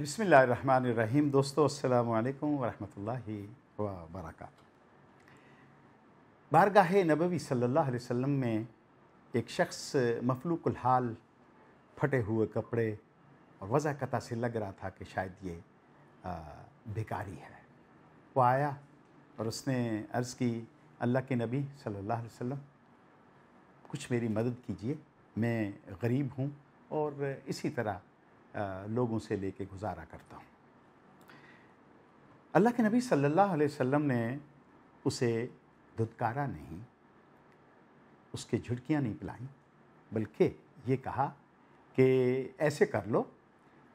बसमीम दोस्तों अल्लाम वरहमतुल्लाहि व बारगाह नबवी सल्लल्लाहु अलैहि वसल्लम में एक शख्स मफलूकुल हाल फटे हुए कपड़े और वज़ा कता से लग रहा था कि शायद ये भिकारी है वो आया और उसने अर्ज़ की अल्लाह के नबी सल्लल्लाहु अलैहि वसल्लम कुछ मेरी मदद कीजिए मैं गरीब हूँ और इसी तरह लोगों से लेके गुजारा करता हूँ अल्लाह के नबी सल्लल्लाहु अलैहि वसल्लम ने उसे धुतकारा नहीं उसके झुटकियाँ नहीं पिलाई बल्कि ये कहा कि ऐसे कर लो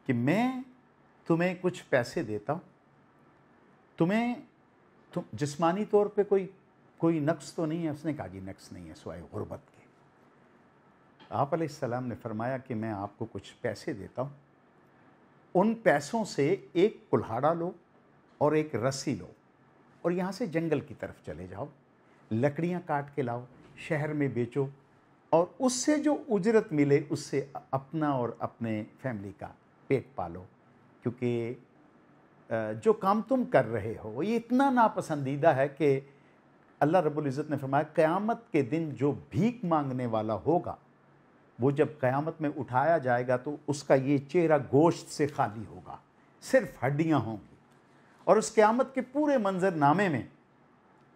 कि मैं तुम्हें कुछ पैसे देता हूँ तुम्हें तुम जिस्मानी तौर पे कोई कोई नक्स तो नहीं है उसने कहा कि नक्स नहीं है सवाए गुरबत आप सलाम ने फरमाया कि मैं आपको कुछ पैसे देता हूँ उन पैसों से एक कुल्हाड़ा लो और एक रस्सी लो और यहाँ से जंगल की तरफ चले जाओ लकड़ियाँ काट के लाओ शहर में बेचो और उससे जो उजरत मिले उससे अपना और अपने फैमिली का पेट पालो क्योंकि जो काम तुम कर रहे हो ये इतना नापसंदीदा है कि अल्लाह रब्बुल इज़्ज़त ने फरमाया क़यामत के दिन जो भीख मांगने वाला होगा वो जब क़यामत में उठाया जाएगा तो उसका ये चेहरा गोश्त से खाली होगा सिर्फ हड्डियाँ होंगी और उस क़यामत के पूरे मंजरनामे में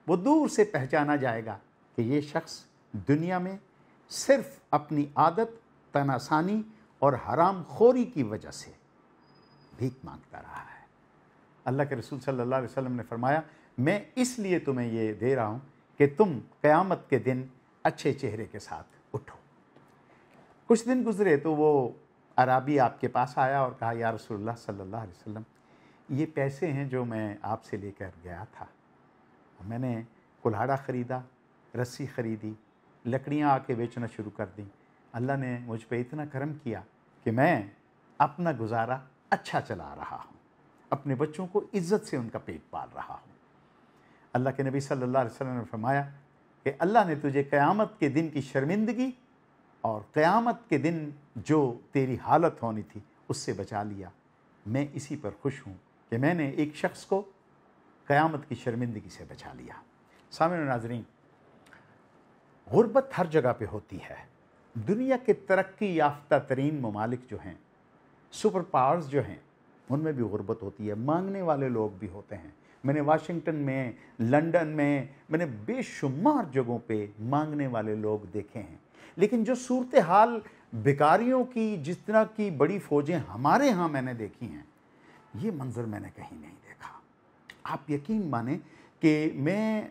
वो दूर से पहचाना जाएगा कि ये शख्स दुनिया में सिर्फ अपनी आदत तनासानी और हराम खोरी की वजह से भीख मांगता रहा है अल्लाह के रसूल सल्लल्लाहु अलैहि वसल्लम ने फरमाया मैं इसलिए तुम्हें ये दे रहा हूँ कि तुम क़यामत के दिन अच्छे चेहरे के साथ उठो कुछ दिन गुजरे तो वो अराबी आपके पास आया और कहा या रसोल्ला सल्ला वसम ये पैसे हैं जो मैं आपसे लेकर गया था मैंने कुल्हाड़ा ख़रीदा रस्सी ख़रीदी लकड़ियाँ आके बेचना शुरू कर दी अल्लाह ने मुझ पर इतना करम किया कि मैं अपना गुजारा अच्छा चला रहा हूँ अपने बच्चों को इज़्ज़त से उनका पेट पाल रहा हूँ अल्लाह के नबी सल्लल्लाहु अलैहि वसल्लम ने फरमाया कि अल्लाह ने तुझे क़यामत के दिन की शर्मिंदगी और क़यामत के दिन जो तेरी हालत होनी थी उससे बचा लिया मैं इसी पर खुश हूँ कि मैंने एक शख्स को क़यामत की शर्मिंदगी से बचा लिया सामने नाजरीन गुरबत हर जगह पे होती है दुनिया के तरक्की याफ्ता तरीन ममालिक जो हैं सुपर पावर्स जो हैं उनमें भी गुरबत होती है मांगने वाले लोग भी होते हैं मैंने वाशिंगटन में लंदन में मैंने बेशुमार जगहों पे मांगने वाले लोग देखे हैं लेकिन जो सूरत हाल बेकारियों की जिस तरह की बड़ी फ़ौजें हमारे यहाँ मैंने देखी हैं ये मंज़र मैंने कहीं नहीं देखा आप यकीन माने कि मैं,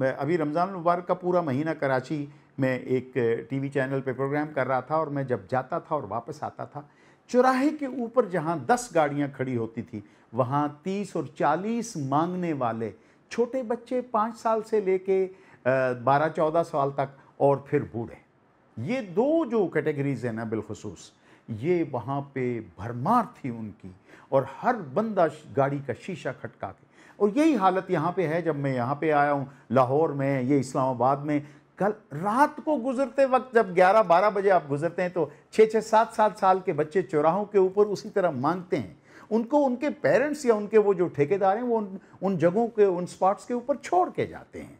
मैं अभी रमज़ान मुबारक का पूरा महीना कराची में एक टीवी चैनल पे प्रोग्राम कर रहा था और मैं जब जाता था और वापस आता था चौराहे के ऊपर जहाँ दस गाड़ियाँ खड़ी होती थी वहाँ तीस और चालीस मांगने वाले छोटे बच्चे पाँच साल से लेके बारह चौदह साल तक और फिर बूढ़े ये दो जो कैटेगरीज हैं ना बिलखसूस ये वहाँ पे भरमार थी उनकी और हर बंदा गाड़ी का शीशा खटका के और यही हालत यहाँ पे है जब मैं यहाँ पे आया हूँ लाहौर में ये इस्लामाबाद में कल रात को गुजरते वक्त जब 11-12 बजे आप गुजरते हैं तो छः छः सात सात साल के बच्चे चौराहों के ऊपर उसी तरह मांगते हैं उनको उनके पेरेंट्स या उनके वो जो ठेकेदार हैं वो उन उन जगहों के उन स्पॉट्स के ऊपर छोड़ के जाते हैं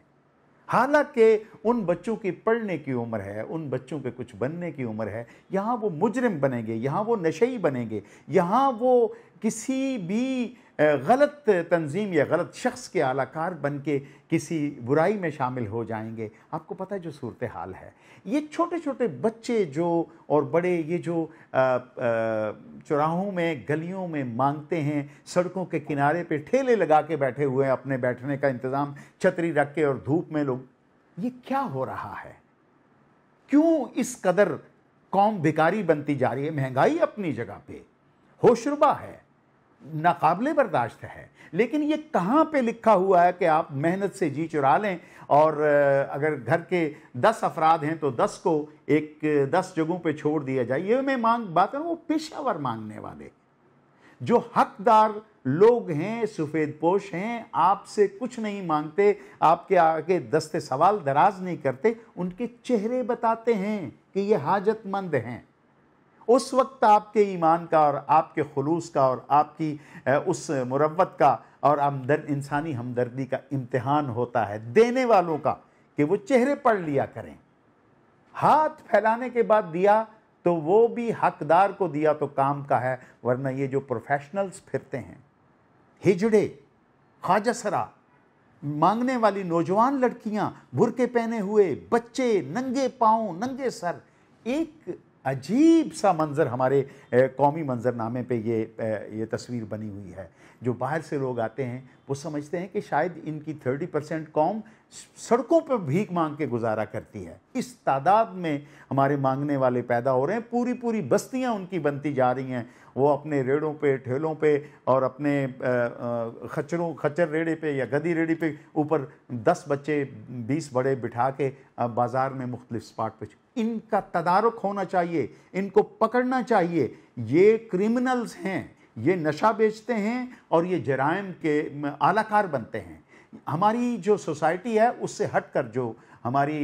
हालांकि उन बच्चों की पढ़ने की उम्र है उन बच्चों के कुछ बनने की उम्र है यहाँ वो मुजरिम बनेंगे यहाँ वो नशे बनेंगे यहाँ वो किसी भी गलत तंजीम या गलत शख्स के आलाकार बन के किसी बुराई में शामिल हो जाएंगे आपको पता है जो सूरत हाल है ये छोटे छोटे बच्चे जो और बड़े ये जो चौराहों में गलियों में मांगते हैं सड़कों के किनारे पे ठेले लगा के बैठे हुए हैं अपने बैठने का इंतज़ाम छतरी रख के और धूप में लोग ये क्या हो रहा है क्यों इस कदर कौम भिकारी बनती जा रही है महंगाई अपनी जगह पे होशरुबा है नाकबले बर्दाश्त है लेकिन ये कहाँ पे लिखा हुआ है कि आप मेहनत से जी चुरा लें और अगर घर के दस अफराद हैं तो दस को एक दस जगहों पे छोड़ दिया जाए ये मैं मांग बात करूँ वो पेशावर मांगने वाले जो हकदार लोग हैं सफ़ेद पोश हैं आपसे कुछ नहीं मांगते आपके आगे दस्ते सवाल दराज नहीं करते उनके चेहरे बताते हैं कि ये हाजतमंद हैं उस वक्त आपके ईमान का और आपके खलूस का और आपकी उस मुरवत का और हमदर्द इंसानी हमदर्दी का इम्तहान होता है देने वालों का कि वो चेहरे पढ़ लिया करें हाथ फैलाने के बाद दिया तो वो भी हकदार को दिया तो काम का है वरना ये जो प्रोफेशनल्स फिरते हैं हिजड़े ख्वाजा सरा मांगने वाली नौजवान लड़कियां बुरके पहने हुए बच्चे नंगे पाओ नंगे सर एक अजीब सा मंज़र हमारे कौमी मंज़रनामे पे ये ये तस्वीर बनी हुई है जो बाहर से लोग आते हैं वो समझते हैं कि शायद इनकी थर्टी परसेंट कौम सड़कों पर भीख मांग के गुजारा करती है इस तादाद में हमारे मांगने वाले पैदा हो रहे हैं पूरी पूरी बस्तियां उनकी बनती जा रही हैं वो अपने रेड़ों पे ठेलों पे और अपने खच्चरों खच्चर रेड़े पे या गदी रेड़ी पे ऊपर दस बच्चे बीस बड़े बिठा के बाज़ार में मुख्तलिफ स्पाट पे इनका तदारक होना चाहिए इनको पकड़ना चाहिए ये क्रिमिनल्स हैं ये नशा बेचते हैं और ये जराइम के आलाकार बनते हैं हमारी जो सोसाइटी है उससे हट कर जो हमारी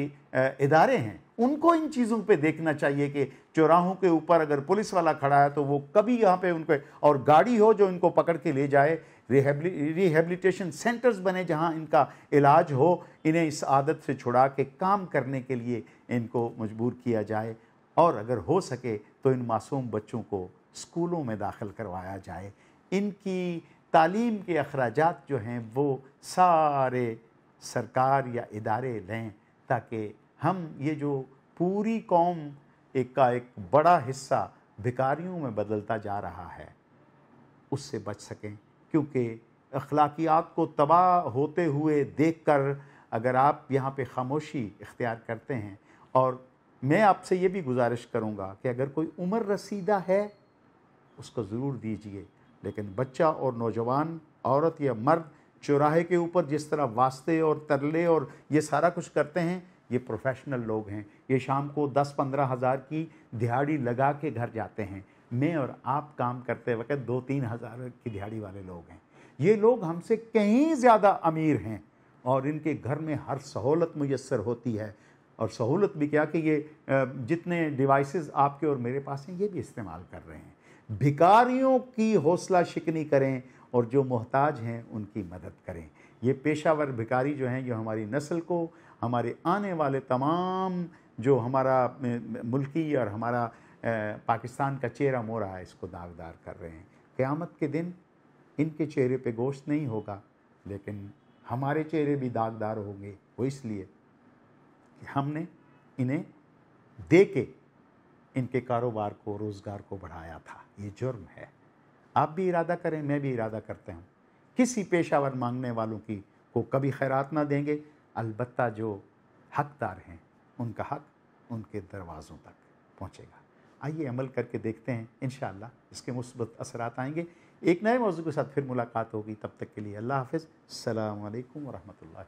इदारे हैं उनको इन चीज़ों पे देखना चाहिए कि चौराहों के ऊपर अगर पुलिस वाला खड़ा है तो वो कभी यहाँ पे उनको और गाड़ी हो जो इनको पकड़ के ले जाए रिहेबली रिहेबलीटेशन सेंटर्स बने जहाँ इनका इलाज हो इन्हें इस आदत से छुड़ा के काम करने के लिए इनको मजबूर किया जाए और अगर हो सके तो इन मासूम बच्चों को स्कूलों में दाखिल करवाया जाए इनकी तालीम के अखराज जो हैं वो सारे सरकार या इदारे लें ताकि हम ये जो पूरी कौम एक का एक बड़ा हिस्सा भिकारियों में बदलता जा रहा है उससे बच सकें क्योंकि अखलाकियात को तबाह होते हुए देख कर अगर आप यहाँ पे खामोशी इख्तियार करते हैं और मैं आपसे ये भी गुजारिश करूँगा कि अगर कोई उम्र रसीदा है उसको ज़रूर दीजिए लेकिन बच्चा और नौजवान औरत या मर्द चौराहे के ऊपर जिस तरह वास्ते और तरले और ये सारा कुछ करते हैं ये प्रोफेशनल लोग हैं ये शाम को दस पंद्रह हज़ार की दिहाड़ी लगा के घर जाते हैं मैं और आप काम करते वक्त दो तीन हज़ार की दिहाड़ी वाले लोग हैं ये लोग हमसे कहीं ज़्यादा अमीर हैं और इनके घर में हर सहूलत मैसर होती है और सहूलत भी क्या कि ये जितने डिवाइसेस आपके और मेरे पास हैं ये भी इस्तेमाल कर रहे हैं भिकारियों की हौसला शिकनी करें और जो मोहताज हैं उनकी मदद करें ये पेशावर भिकारी जो हैं ये हमारी नस्ल को हमारे आने वाले तमाम जो हमारा मुल्की और हमारा पाकिस्तान का चेहरा मोरा है इसको दागदार कर रहे हैं क़्यामत के दिन इनके चेहरे पे गोश्त नहीं होगा लेकिन हमारे चेहरे भी दागदार होंगे वो इसलिए कि हमने इन्हें दे के इनके कारोबार को रोज़गार को बढ़ाया था ये जुर्म है आप भी इरादा करें मैं भी इरादा करते हूँ किसी पेशावर मांगने वालों की को कभी खैरात ना देंगे अलबत् जो हकदार हैं उनका हक उनके दरवाज़ों तक पहुँचेगा आइए अमल करके देखते हैं इन इसके मुस्बत असर आएंगे एक नए मौजू के साथ फिर मुलाकात होगी तब तक के लिए अल्लाह हाफिज़ अल्लाम वरहमल